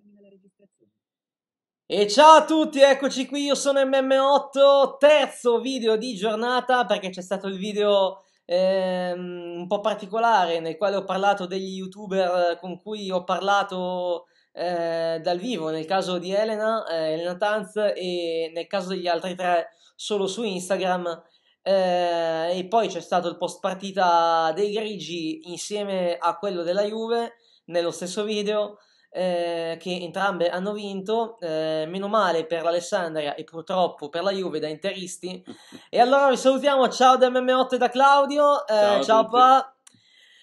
termina la registrazione. E ciao a tutti, eccoci qui, io sono MM8, terzo video di giornata perché c'è stato il video ehm, un po' particolare nel quale ho parlato degli youtuber con cui ho parlato eh, dal vivo, nel caso di Elena, eh, Elena Tanz e nel caso degli altri tre solo su Instagram. Eh, e poi c'è stato il post partita dei grigi insieme a quello della Juve nello stesso video eh, che entrambe hanno vinto, eh, meno male per l'Alessandria e purtroppo per la Juve da interisti. e allora vi salutiamo, ciao da MM8 e da Claudio, eh, ciao, ciao pa.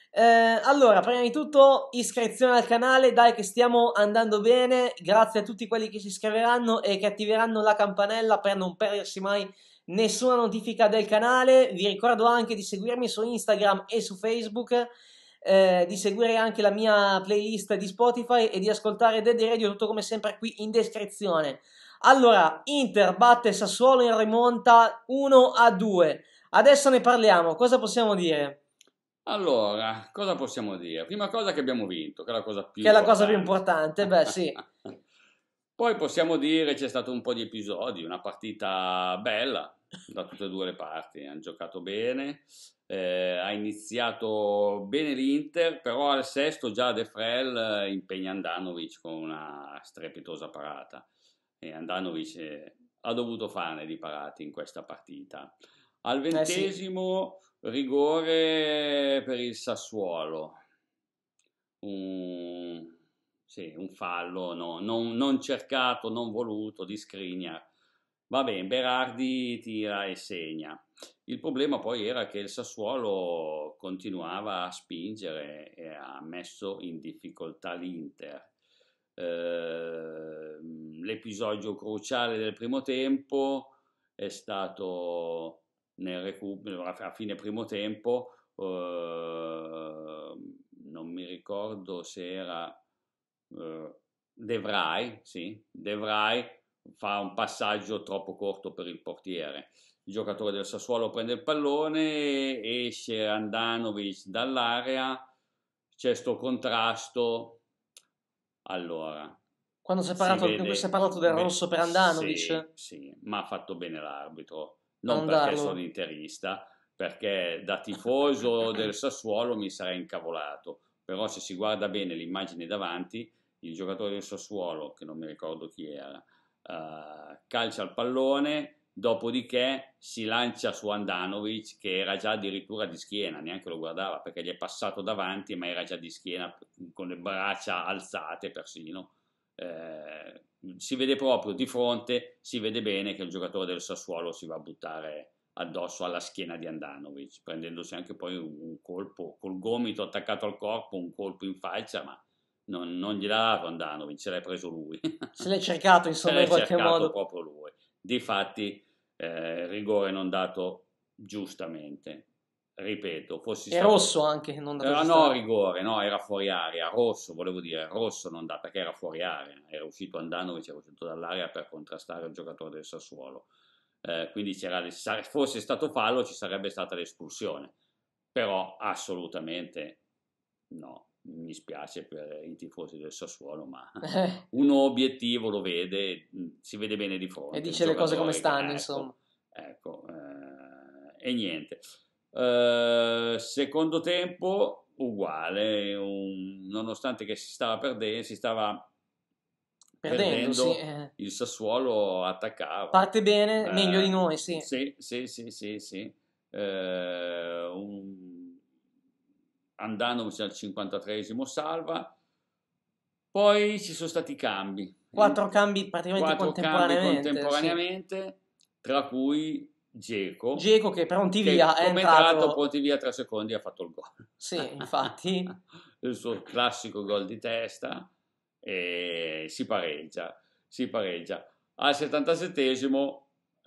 Eh, allora, prima di tutto iscrizione al canale, dai che stiamo andando bene, grazie a tutti quelli che si iscriveranno e che attiveranno la campanella per non perdersi mai nessuna notifica del canale. Vi ricordo anche di seguirmi su Instagram e su Facebook eh, di seguire anche la mia playlist di Spotify e di ascoltare Dead Radio, tutto come sempre qui in descrizione. Allora, Inter batte Sassuolo in rimonta 1 a 2. Adesso ne parliamo, cosa possiamo dire? Allora, cosa possiamo dire? Prima cosa che abbiamo vinto, che è la cosa più, che importante. È la cosa più importante, beh sì. Poi possiamo dire c'è stato un po' di episodi, una partita bella, da tutte e due le parti, hanno giocato bene, eh, ha iniziato bene l'Inter, però al sesto già De Frel eh, impegna Andanovic con una strepitosa parata e Andanovic eh, ha dovuto farne di parati in questa partita. Al ventesimo eh sì. rigore per il Sassuolo, un, sì, un fallo no, non, non, cercato, non voluto di Skriniar Va bene, Berardi tira e segna. Il problema poi era che il Sassuolo continuava a spingere e ha messo in difficoltà l'Inter. Eh, l'episodio cruciale del primo tempo è stato nel recupero, a fine primo tempo, eh, non mi ricordo se era eh, De Vrij, sì, De Vrij fa un passaggio troppo corto per il portiere. Il giocatore del Sassuolo prende il pallone, esce Andanovic dall'area, c'è sto contrasto. Allora, quando si è parlato, si vede, si è parlato del rosso per Andanovic? Sì, sì, ma ha fatto bene l'arbitro, non Andarlo. perché sono interista, perché da tifoso del Sassuolo mi sarei incavolato, però se si guarda bene l'immagine davanti, il giocatore del Sassuolo, che non mi ricordo chi era, eh, calcia il pallone, dopodiché si lancia su Andanovic che era già addirittura di schiena, neanche lo guardava perché gli è passato davanti ma era già di schiena con le braccia alzate persino. Eh, si vede proprio di fronte, si vede bene che il giocatore del Sassuolo si va a buttare addosso alla schiena di Andanovic, prendendosi anche poi un colpo col gomito attaccato al corpo, un colpo in faccia, ma non, non gliel'ha Rondanovic, ce l'hai preso lui. Se l'hai cercato, insomma, in qualche modo. proprio lui. Difatti, eh, rigore non dato giustamente. Ripeto, fossi stato... È rosso anche, non dato era, eh, No, rigore, no, era fuori area, rosso, volevo dire, rosso non dato, perché era fuori area. Era uscito Andanovic, era uscito dall'area per contrastare il giocatore del Sassuolo. Eh, quindi c'era, se fosse stato fallo ci sarebbe stata l'espulsione, però assolutamente no mi spiace per i tifosi del Sassuolo, ma eh. uno obiettivo lo vede, mm, si vede bene di fronte. E dice le cose come stanno, ecco, insomma. Ecco, eh, e niente. Eh, secondo tempo uguale, un, nonostante che si stava perdendo, si stava perdendo, sì, eh. il Sassuolo attaccava. Parte bene, meglio di eh, noi, sì. Sì, sì, sì, sì, sì. Eh, un andandoci al 53 salva, poi ci sono stati i cambi. Quattro cambi praticamente Quattro contemporaneamente, cambi contemporaneamente sì. tra cui Geco. Geco che Prontivia che, è entrato... entrato Prontivia via tre secondi ha fatto il gol. Sì, infatti. il suo classico gol di testa e si pareggia, si pareggia. Al 77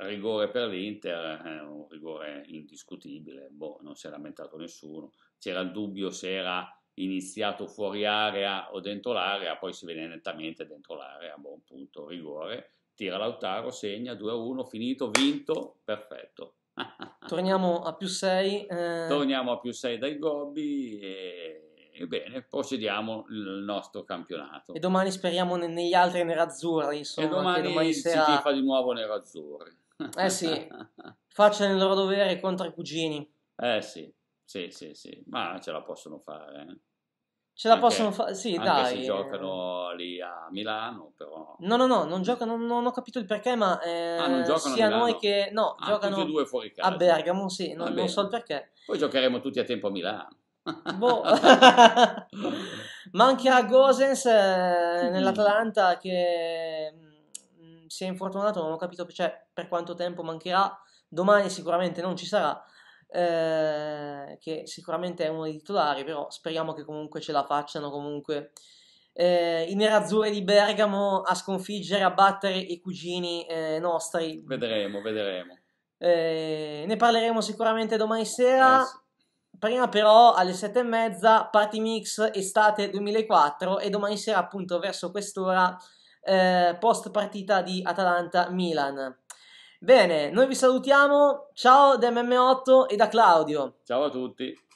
rigore per l'Inter, eh, un rigore indiscutibile, boh, non si è lamentato nessuno, c'era il dubbio se era iniziato fuori area o dentro l'area, poi si vede nettamente dentro l'area, buon boh, punto, rigore, tira Lautaro, segna 2-1, finito, vinto, perfetto. Torniamo a più 6. Eh... Torniamo a più 6 dai Gobbi e... e bene, procediamo il nostro campionato. E domani speriamo negli altri nerazzurri, insomma, e domani, domani sera... si tifa di nuovo nerazzurri. Eh sì, facciano il loro dovere contro i cugini. Eh sì, sì, sì, sì, ma ce la possono fare. Eh. Ce la anche, possono fare, sì, anche dai. Anche giocano lì a Milano, però... No, no, no, non giocano, non ho capito il perché, ma eh, ah, sia noi che... No, ah, giocano a Bergamo, sì, non, non so il perché. Poi giocheremo tutti a tempo a Milano. Boh. ma anche a Gosens eh, mm. nell'Atalanta che si è infortunato, non ho capito cioè, per quanto tempo mancherà, domani sicuramente non ci sarà, eh, che sicuramente è uno dei titolari, però speriamo che comunque ce la facciano comunque. Eh, i nerazzurri di Bergamo a sconfiggere, a battere i cugini eh, nostri. Vedremo, vedremo. Eh, ne parleremo sicuramente domani sera. Eh, sì. Prima però alle sette e mezza, Party Mix estate 2004 e domani sera appunto verso quest'ora eh, post partita di Atalanta-Milan. Bene, noi vi salutiamo, ciao da MM8 e da Claudio. Ciao a tutti.